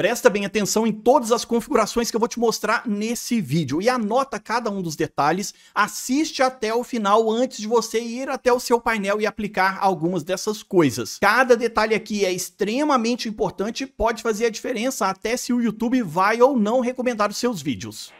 Presta bem atenção em todas as configurações que eu vou te mostrar nesse vídeo e anota cada um dos detalhes, assiste até o final antes de você ir até o seu painel e aplicar algumas dessas coisas. Cada detalhe aqui é extremamente importante e pode fazer a diferença até se o YouTube vai ou não recomendar os seus vídeos.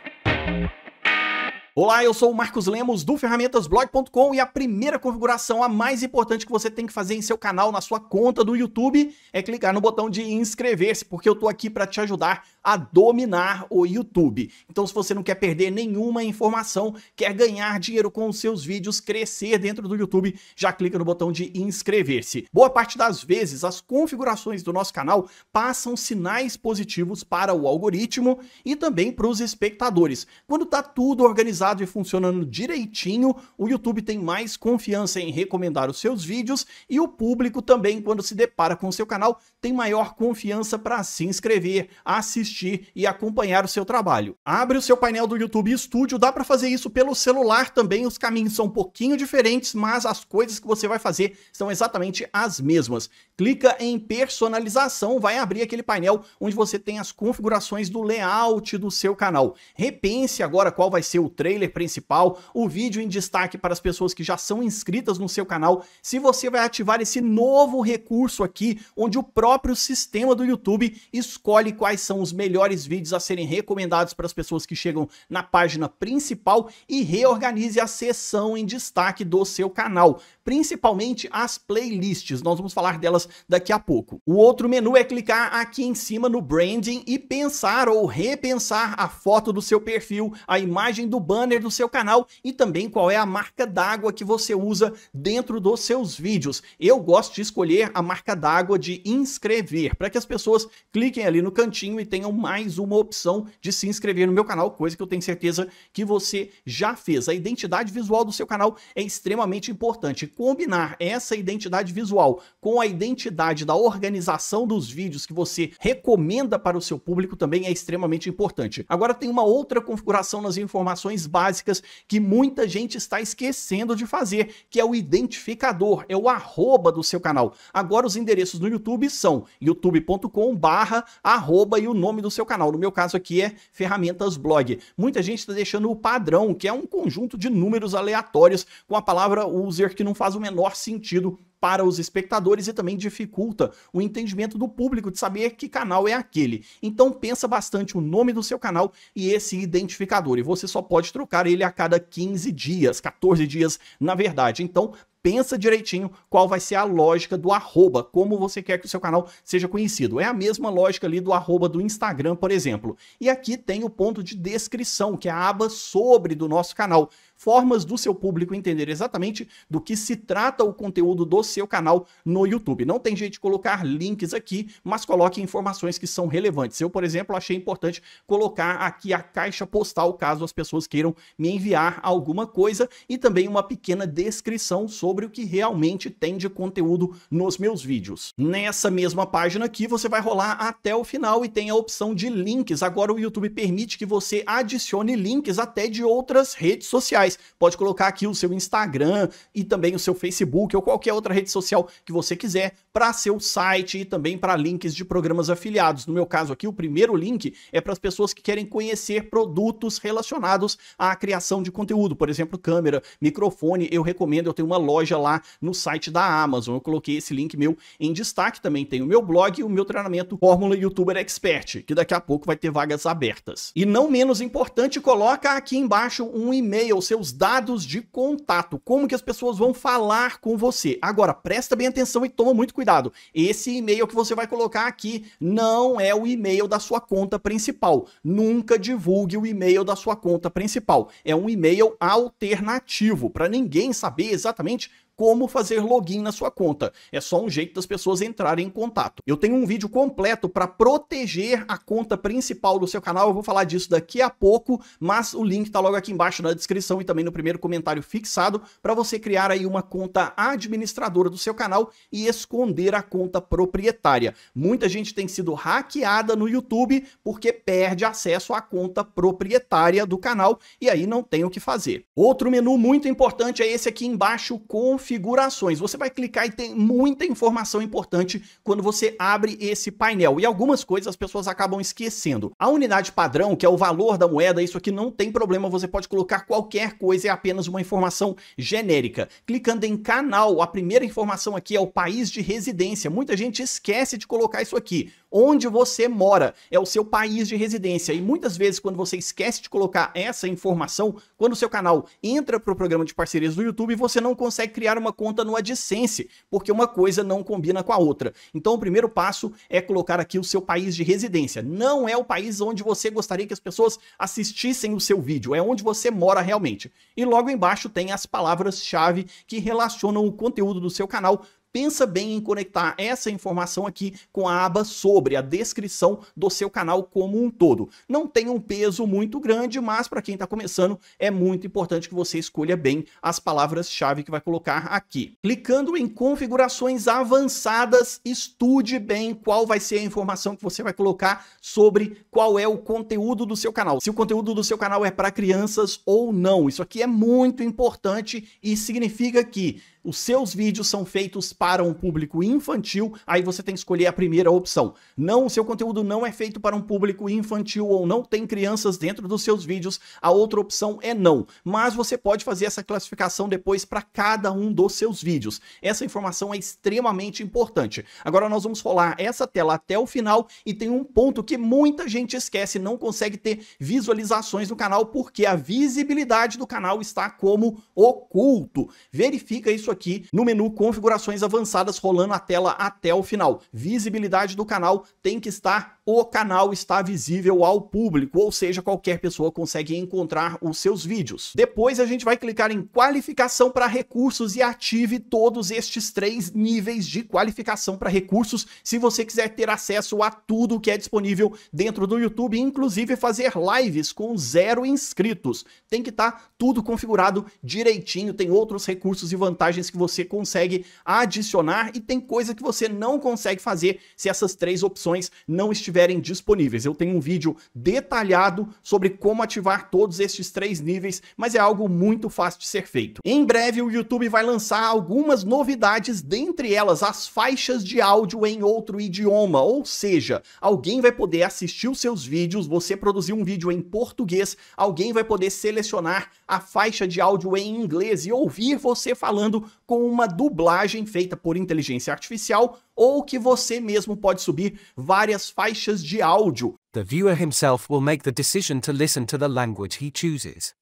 Olá, eu sou o Marcos Lemos do ferramentasblog.com e a primeira configuração, a mais importante que você tem que fazer em seu canal, na sua conta do YouTube, é clicar no botão de inscrever-se, porque eu tô aqui para te ajudar a dominar o YouTube. Então, se você não quer perder nenhuma informação, quer ganhar dinheiro com os seus vídeos, crescer dentro do YouTube, já clica no botão de inscrever-se. Boa parte das vezes, as configurações do nosso canal passam sinais positivos para o algoritmo e também para os espectadores. Quando tá tudo organizado organizado e funcionando direitinho, o YouTube tem mais confiança em recomendar os seus vídeos e o público também, quando se depara com o seu canal, tem maior confiança para se inscrever, assistir e acompanhar o seu trabalho. Abre o seu painel do YouTube Studio, dá para fazer isso pelo celular também, os caminhos são um pouquinho diferentes, mas as coisas que você vai fazer são exatamente as mesmas. Clica em personalização, vai abrir aquele painel onde você tem as configurações do layout do seu canal. Repense agora qual vai ser o treino trailer principal, o vídeo em destaque para as pessoas que já são inscritas no seu canal, se você vai ativar esse novo recurso aqui, onde o próprio sistema do YouTube escolhe quais são os melhores vídeos a serem recomendados para as pessoas que chegam na página principal e reorganize a seção em destaque do seu canal principalmente as playlists. Nós vamos falar delas daqui a pouco. O outro menu é clicar aqui em cima no branding e pensar ou repensar a foto do seu perfil, a imagem do banner do seu canal e também qual é a marca d'água que você usa dentro dos seus vídeos. Eu gosto de escolher a marca d'água de inscrever, para que as pessoas cliquem ali no cantinho e tenham mais uma opção de se inscrever no meu canal, coisa que eu tenho certeza que você já fez. A identidade visual do seu canal é extremamente importante combinar essa identidade visual com a identidade da organização dos vídeos que você recomenda para o seu público também é extremamente importante. Agora tem uma outra configuração nas informações básicas que muita gente está esquecendo de fazer, que é o identificador, é o arroba do seu canal. Agora os endereços no YouTube são youtube.com barra arroba e o nome do seu canal. No meu caso aqui é ferramentas blog. Muita gente está deixando o padrão, que é um conjunto de números aleatórios com a palavra user que não faz o menor sentido para os espectadores e também dificulta o entendimento do público de saber que canal é aquele. Então pensa bastante o nome do seu canal e esse identificador. E você só pode trocar ele a cada 15 dias, 14 dias, na verdade. Então pensa direitinho qual vai ser a lógica do arroba, como você quer que o seu canal seja conhecido. É a mesma lógica ali do arroba do Instagram, por exemplo. E aqui tem o ponto de descrição, que é a aba sobre do nosso canal formas do seu público entender exatamente do que se trata o conteúdo do seu canal no YouTube. Não tem jeito de colocar links aqui, mas coloque informações que são relevantes. Eu, por exemplo, achei importante colocar aqui a caixa postal caso as pessoas queiram me enviar alguma coisa e também uma pequena descrição sobre o que realmente tem de conteúdo nos meus vídeos. Nessa mesma página aqui, você vai rolar até o final e tem a opção de links. Agora o YouTube permite que você adicione links até de outras redes sociais sociais, pode colocar aqui o seu Instagram e também o seu Facebook ou qualquer outra rede social que você quiser para seu site e também para links de programas afiliados. No meu caso aqui, o primeiro link é para as pessoas que querem conhecer produtos relacionados à criação de conteúdo, por exemplo, câmera, microfone. Eu recomendo, eu tenho uma loja lá no site da Amazon. Eu coloquei esse link meu em destaque também. Tem o meu blog e o meu treinamento Fórmula Youtuber Expert, que daqui a pouco vai ter vagas abertas. E não menos importante, coloca aqui embaixo um e-mail, seu seus dados de contato, como que as pessoas vão falar com você. Agora, presta bem atenção e toma muito cuidado. Esse e-mail que você vai colocar aqui não é o e-mail da sua conta principal. Nunca divulgue o e-mail da sua conta principal. É um e-mail alternativo para ninguém saber exatamente como fazer login na sua conta. É só um jeito das pessoas entrarem em contato. Eu tenho um vídeo completo para proteger a conta principal do seu canal, eu vou falar disso daqui a pouco, mas o link está logo aqui embaixo na descrição e também no primeiro comentário fixado para você criar aí uma conta administradora do seu canal e esconder a conta proprietária. Muita gente tem sido hackeada no YouTube porque perde acesso à conta proprietária do canal e aí não tem o que fazer. Outro menu muito importante é esse aqui embaixo, configuração configurações. Você vai clicar e tem muita informação importante quando você abre esse painel. E algumas coisas as pessoas acabam esquecendo. A unidade padrão, que é o valor da moeda, isso aqui não tem problema, você pode colocar qualquer coisa, é apenas uma informação genérica. Clicando em canal, a primeira informação aqui é o país de residência. Muita gente esquece de colocar isso aqui. Onde você mora é o seu país de residência. E muitas vezes, quando você esquece de colocar essa informação, quando o seu canal entra para o programa de parcerias do YouTube, você não consegue criar criar uma conta no AdSense, porque uma coisa não combina com a outra. Então, o primeiro passo é colocar aqui o seu país de residência. Não é o país onde você gostaria que as pessoas assistissem o seu vídeo, é onde você mora realmente. E logo embaixo tem as palavras-chave que relacionam o conteúdo do seu canal pensa bem em conectar essa informação aqui com a aba sobre, a descrição do seu canal como um todo. Não tem um peso muito grande, mas para quem está começando é muito importante que você escolha bem as palavras-chave que vai colocar aqui. Clicando em configurações avançadas, estude bem qual vai ser a informação que você vai colocar sobre qual é o conteúdo do seu canal. Se o conteúdo do seu canal é para crianças ou não. Isso aqui é muito importante e significa que os seus vídeos são feitos para um público infantil, aí você tem que escolher a primeira opção. Não, seu conteúdo não é feito para um público infantil ou não tem crianças dentro dos seus vídeos, a outra opção é não. Mas você pode fazer essa classificação depois para cada um dos seus vídeos. Essa informação é extremamente importante. Agora nós vamos rolar essa tela até o final e tem um ponto que muita gente esquece, não consegue ter visualizações no canal porque a visibilidade do canal está como oculto. Verifica isso isso aqui no menu configurações avançadas rolando a tela até o final. Visibilidade do canal tem que estar o canal está visível ao público, ou seja, qualquer pessoa consegue encontrar os seus vídeos. Depois a gente vai clicar em qualificação para recursos e ative todos estes três níveis de qualificação para recursos se você quiser ter acesso a tudo que é disponível dentro do YouTube, inclusive fazer lives com zero inscritos. Tem que estar tá tudo configurado direitinho, tem outros recursos e vantagens que você consegue adicionar e tem coisa que você não consegue fazer se essas três opções não estiverem estiverem disponíveis. Eu tenho um vídeo detalhado sobre como ativar todos estes três níveis, mas é algo muito fácil de ser feito. Em breve, o YouTube vai lançar algumas novidades, dentre elas as faixas de áudio em outro idioma, ou seja, alguém vai poder assistir os seus vídeos, você produzir um vídeo em português, alguém vai poder selecionar a faixa de áudio em inglês e ouvir você falando com uma dublagem feita por inteligência artificial ou que você mesmo pode subir várias faixas de áudio. The viewer himself will make the decision to listen to the language he chooses.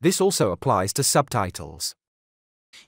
This also applies to subtitles.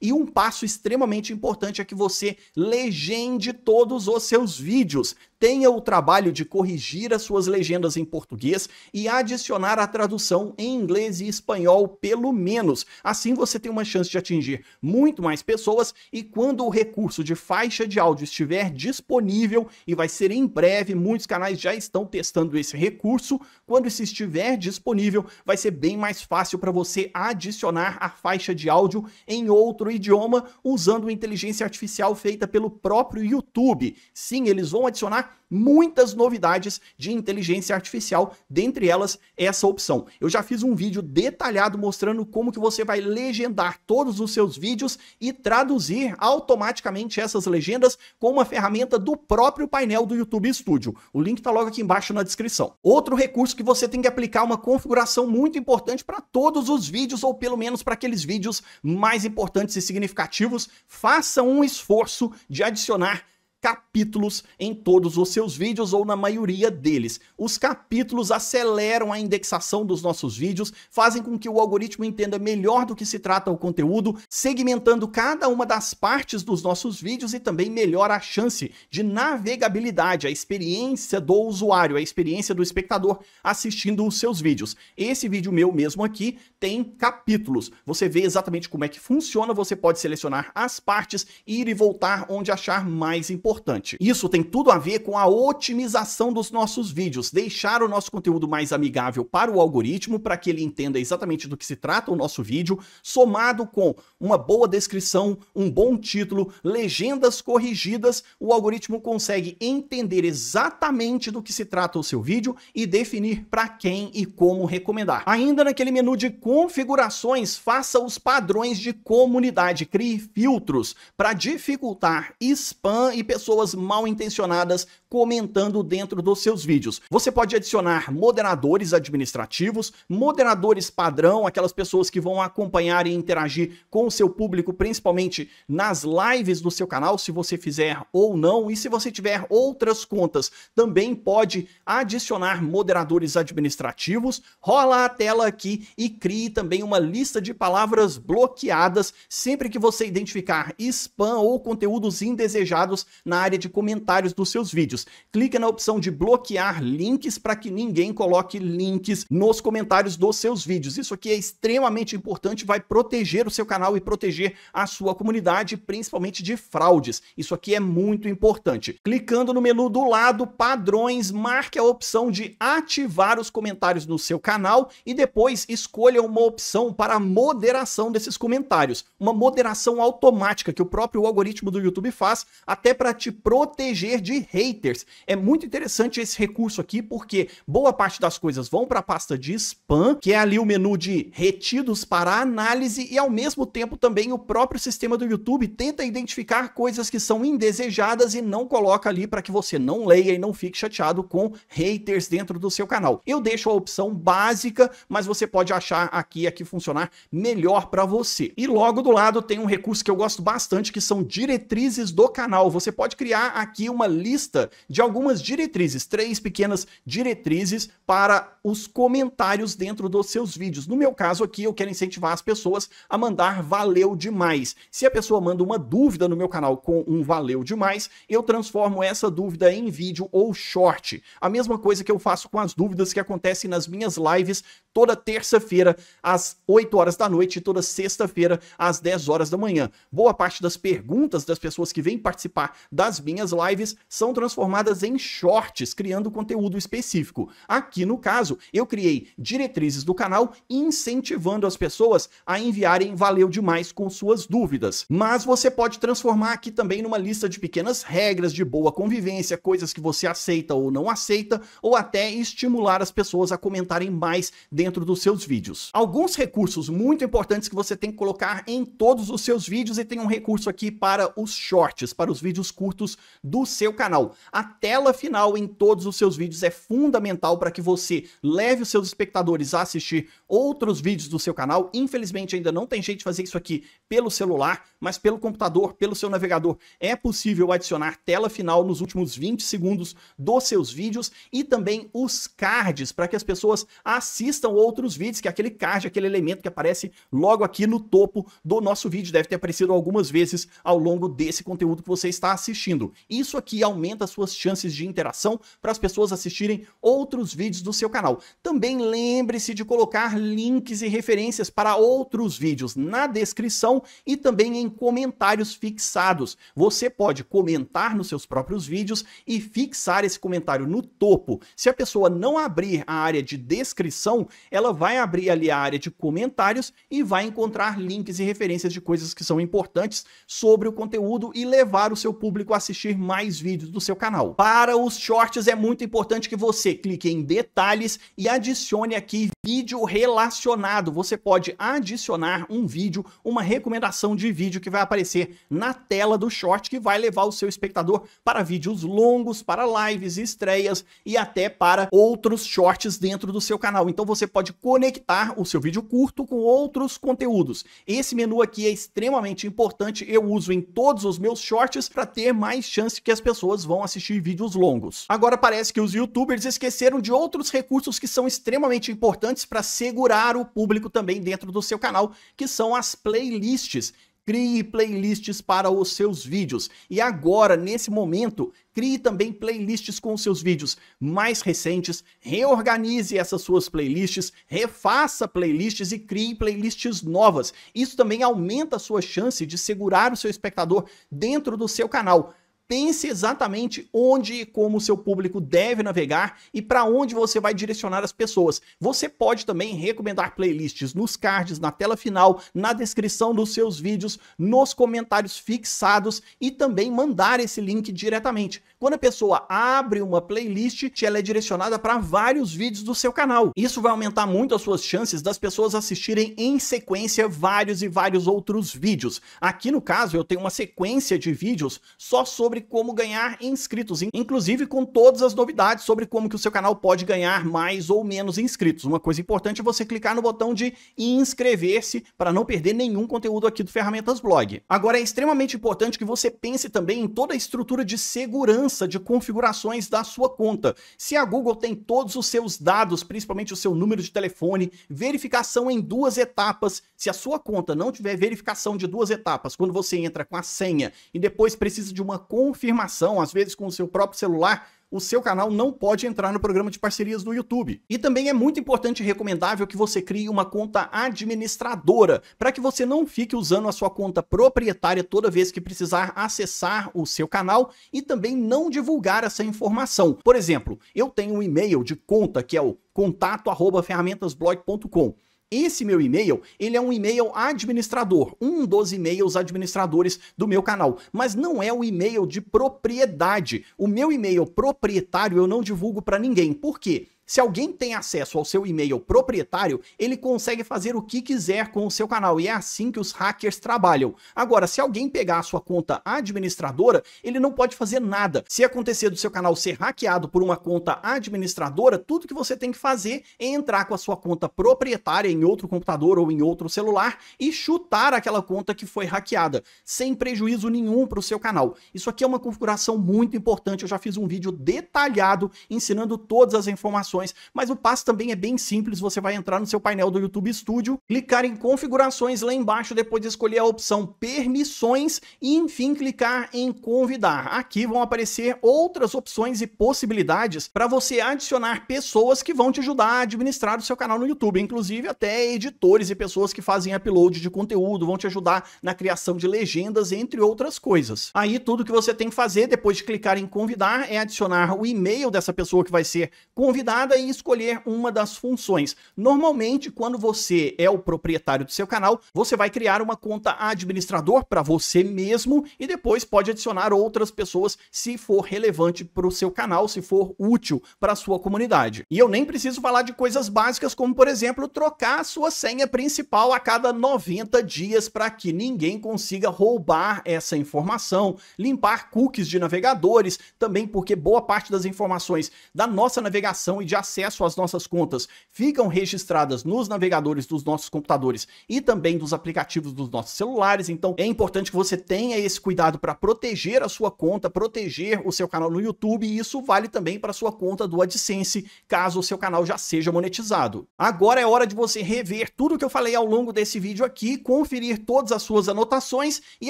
E um passo extremamente importante é que você legende todos os seus vídeos. Tenha o trabalho de corrigir as suas legendas em português e adicionar a tradução em inglês e espanhol, pelo menos. Assim você tem uma chance de atingir muito mais pessoas e quando o recurso de faixa de áudio estiver disponível, e vai ser em breve, muitos canais já estão testando esse recurso, quando isso estiver disponível, vai ser bem mais fácil para você adicionar a faixa de áudio em outro outro idioma usando inteligência artificial feita pelo próprio YouTube. Sim, eles vão adicionar muitas novidades de inteligência artificial, dentre elas essa opção. Eu já fiz um vídeo detalhado mostrando como que você vai legendar todos os seus vídeos e traduzir automaticamente essas legendas com uma ferramenta do próprio painel do YouTube Studio. O link está logo aqui embaixo na descrição. Outro recurso que você tem que aplicar uma configuração muito importante para todos os vídeos ou pelo menos para aqueles vídeos mais importantes e significativos, faça um esforço de adicionar capítulos em todos os seus vídeos ou na maioria deles. Os capítulos aceleram a indexação dos nossos vídeos, fazem com que o algoritmo entenda melhor do que se trata o conteúdo, segmentando cada uma das partes dos nossos vídeos e também melhora a chance de navegabilidade, a experiência do usuário, a experiência do espectador assistindo os seus vídeos. Esse vídeo meu mesmo aqui tem capítulos. Você vê exatamente como é que funciona, você pode selecionar as partes, ir e voltar onde achar mais importante importante. Isso tem tudo a ver com a otimização dos nossos vídeos, deixar o nosso conteúdo mais amigável para o algoritmo, para que ele entenda exatamente do que se trata o nosso vídeo, somado com uma boa descrição, um bom título, legendas corrigidas, o algoritmo consegue entender exatamente do que se trata o seu vídeo e definir para quem e como recomendar. Ainda naquele menu de configurações, faça os padrões de comunidade, crie filtros para dificultar spam e pessoas pessoas mal intencionadas comentando dentro dos seus vídeos. Você pode adicionar moderadores administrativos, moderadores padrão, aquelas pessoas que vão acompanhar e interagir com o seu público, principalmente nas lives do seu canal, se você fizer ou não. E se você tiver outras contas, também pode adicionar moderadores administrativos. Rola a tela aqui e crie também uma lista de palavras bloqueadas sempre que você identificar spam ou conteúdos indesejados na na área de comentários dos seus vídeos. Clica na opção de bloquear links para que ninguém coloque links nos comentários dos seus vídeos. Isso aqui é extremamente importante, vai proteger o seu canal e proteger a sua comunidade, principalmente de fraudes. Isso aqui é muito importante. Clicando no menu do lado, padrões, marque a opção de ativar os comentários no seu canal e depois escolha uma opção para moderação desses comentários. Uma moderação automática que o próprio algoritmo do YouTube faz, até para te proteger de haters. É muito interessante esse recurso aqui, porque boa parte das coisas vão para a pasta de spam, que é ali o menu de retidos para análise, e ao mesmo tempo também o próprio sistema do YouTube tenta identificar coisas que são indesejadas e não coloca ali para que você não leia e não fique chateado com haters dentro do seu canal. Eu deixo a opção básica, mas você pode achar aqui a que funcionar melhor para você. E logo do lado tem um recurso que eu gosto bastante, que são diretrizes do canal. Você pode pode criar aqui uma lista de algumas diretrizes, três pequenas diretrizes para os comentários dentro dos seus vídeos. No meu caso aqui, eu quero incentivar as pessoas a mandar valeu demais. Se a pessoa manda uma dúvida no meu canal com um valeu demais, eu transformo essa dúvida em vídeo ou short. A mesma coisa que eu faço com as dúvidas que acontecem nas minhas lives toda terça-feira às 8 horas da noite e toda sexta-feira às 10 horas da manhã. Boa parte das perguntas das pessoas que vêm participar das minhas lives são transformadas em shorts, criando conteúdo específico. Aqui no caso, eu criei diretrizes do canal incentivando as pessoas a enviarem valeu demais com suas dúvidas. Mas você pode transformar aqui também numa lista de pequenas regras de boa convivência, coisas que você aceita ou não aceita, ou até estimular as pessoas a comentarem mais dentro dos seus vídeos. Alguns recursos muito importantes que você tem que colocar em todos os seus vídeos e tem um recurso aqui para os shorts, para os vídeos curtos curtos do seu canal. A tela final em todos os seus vídeos é fundamental para que você leve os seus espectadores a assistir outros vídeos do seu canal. Infelizmente ainda não tem jeito de fazer isso aqui pelo celular, mas pelo computador, pelo seu navegador, é possível adicionar tela final nos últimos 20 segundos dos seus vídeos e também os cards para que as pessoas assistam outros vídeos, que é aquele card, aquele elemento que aparece logo aqui no topo do nosso vídeo, deve ter aparecido algumas vezes ao longo desse conteúdo que você está assistindo assistindo. Isso aqui aumenta suas chances de interação para as pessoas assistirem outros vídeos do seu canal. Também lembre-se de colocar links e referências para outros vídeos na descrição e também em comentários fixados. Você pode comentar nos seus próprios vídeos e fixar esse comentário no topo. Se a pessoa não abrir a área de descrição, ela vai abrir ali a área de comentários e vai encontrar links e referências de coisas que são importantes sobre o conteúdo e levar o seu público público assistir mais vídeos do seu canal. Para os shorts é muito importante que você clique em detalhes e adicione aqui vídeo relacionado. Você pode adicionar um vídeo, uma recomendação de vídeo que vai aparecer na tela do short que vai levar o seu espectador para vídeos longos, para lives, estreias e até para outros shorts dentro do seu canal. Então você pode conectar o seu vídeo curto com outros conteúdos. Esse menu aqui é extremamente importante, eu uso em todos os meus shorts para ter mais chance que as pessoas vão assistir vídeos longos. Agora parece que os youtubers esqueceram de outros recursos que são extremamente importantes para segurar o público também dentro do seu canal, que são as playlists Crie playlists para os seus vídeos. E agora, nesse momento, crie também playlists com os seus vídeos mais recentes, reorganize essas suas playlists, refaça playlists e crie playlists novas. Isso também aumenta a sua chance de segurar o seu espectador dentro do seu canal. Pense exatamente onde e como o seu público deve navegar e para onde você vai direcionar as pessoas. Você pode também recomendar playlists nos cards, na tela final, na descrição dos seus vídeos, nos comentários fixados e também mandar esse link diretamente. Quando a pessoa abre uma playlist, ela é direcionada para vários vídeos do seu canal. Isso vai aumentar muito as suas chances das pessoas assistirem em sequência vários e vários outros vídeos. Aqui no caso, eu tenho uma sequência de vídeos só sobre como ganhar inscritos, inclusive com todas as novidades sobre como que o seu canal pode ganhar mais ou menos inscritos. Uma coisa importante é você clicar no botão de inscrever-se para não perder nenhum conteúdo aqui do Ferramentas Blog. Agora é extremamente importante que você pense também em toda a estrutura de segurança de configurações da sua conta. Se a Google tem todos os seus dados, principalmente o seu número de telefone, verificação em duas etapas. Se a sua conta não tiver verificação de duas etapas, quando você entra com a senha e depois precisa de uma confirmação, às vezes com o seu próprio celular, o seu canal não pode entrar no programa de parcerias do YouTube. E também é muito importante e recomendável que você crie uma conta administradora, para que você não fique usando a sua conta proprietária toda vez que precisar acessar o seu canal e também não divulgar essa informação. Por exemplo, eu tenho um e-mail de conta que é o contato@ferramentasblog.com esse meu e-mail, ele é um e-mail administrador, um dos e-mails administradores do meu canal, mas não é um e-mail de propriedade. O meu e-mail proprietário eu não divulgo para ninguém. Por quê? Se alguém tem acesso ao seu e-mail proprietário, ele consegue fazer o que quiser com o seu canal e é assim que os hackers trabalham. Agora, se alguém pegar a sua conta administradora, ele não pode fazer nada. Se acontecer do seu canal ser hackeado por uma conta administradora, tudo que você tem que fazer é entrar com a sua conta proprietária em outro computador ou em outro celular e chutar aquela conta que foi hackeada, sem prejuízo nenhum para o seu canal. Isso aqui é uma configuração muito importante. Eu já fiz um vídeo detalhado ensinando todas as informações opções, mas o passo também é bem simples, você vai entrar no seu painel do YouTube Studio, clicar em configurações lá embaixo, depois escolher a opção permissões e enfim clicar em convidar. Aqui vão aparecer outras opções e possibilidades para você adicionar pessoas que vão te ajudar a administrar o seu canal no YouTube, inclusive até editores e pessoas que fazem upload de conteúdo, vão te ajudar na criação de legendas, entre outras coisas. Aí tudo que você tem que fazer depois de clicar em convidar é adicionar o e-mail dessa pessoa que vai ser convidada limitada em escolher uma das funções. Normalmente, quando você é o proprietário do seu canal, você vai criar uma conta administrador para você mesmo e depois pode adicionar outras pessoas se for relevante para o seu canal, se for útil para a sua comunidade. E eu nem preciso falar de coisas básicas como, por exemplo, trocar a sua senha principal a cada 90 dias para que ninguém consiga roubar essa informação, limpar cookies de navegadores, também porque boa parte das informações da nossa navegação e de de acesso às nossas contas ficam registradas nos navegadores dos nossos computadores e também dos aplicativos dos nossos celulares. Então é importante que você tenha esse cuidado para proteger a sua conta, proteger o seu canal no YouTube e isso vale também para sua conta do AdSense, caso o seu canal já seja monetizado. Agora é hora de você rever tudo que eu falei ao longo desse vídeo aqui, conferir todas as suas anotações e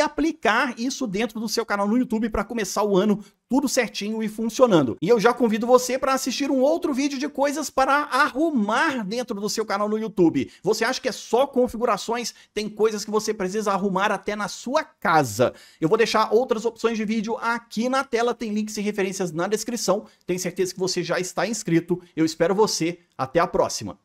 aplicar isso dentro do seu canal no YouTube para começar o ano tudo certinho e funcionando. E eu já convido você para assistir um outro vídeo de coisas para arrumar dentro do seu canal no YouTube. Você acha que é só configurações? Tem coisas que você precisa arrumar até na sua casa. Eu vou deixar outras opções de vídeo aqui na tela, tem links e referências na descrição. Tenho certeza que você já está inscrito. Eu espero você. Até a próxima.